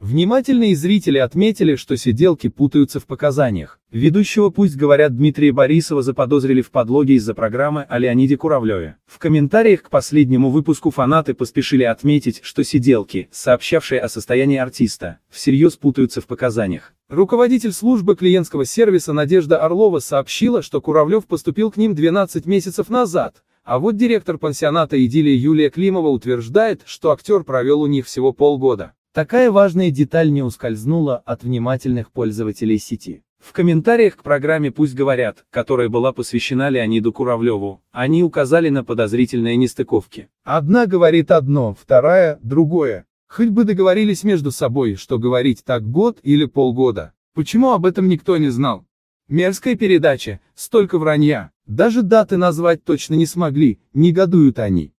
Внимательные зрители отметили, что сиделки путаются в показаниях. Ведущего «Пусть говорят» Дмитрия Борисова заподозрили в подлоге из-за программы о Леониде Куравлеве. В комментариях к последнему выпуску фанаты поспешили отметить, что сиделки, сообщавшие о состоянии артиста, всерьез путаются в показаниях. Руководитель службы клиентского сервиса Надежда Орлова сообщила, что Куравлев поступил к ним 12 месяцев назад, а вот директор пансионата «Идиллия» Юлия Климова утверждает, что актер провел у них всего полгода. Такая важная деталь не ускользнула от внимательных пользователей сети. В комментариях к программе «Пусть говорят», которая была посвящена Леониду Куравлеву, они указали на подозрительные нестыковки. Одна говорит одно, вторая – другое. Хоть бы договорились между собой, что говорить так год или полгода. Почему об этом никто не знал? Мерзкая передача, столько вранья. Даже даты назвать точно не смогли, негодуют они.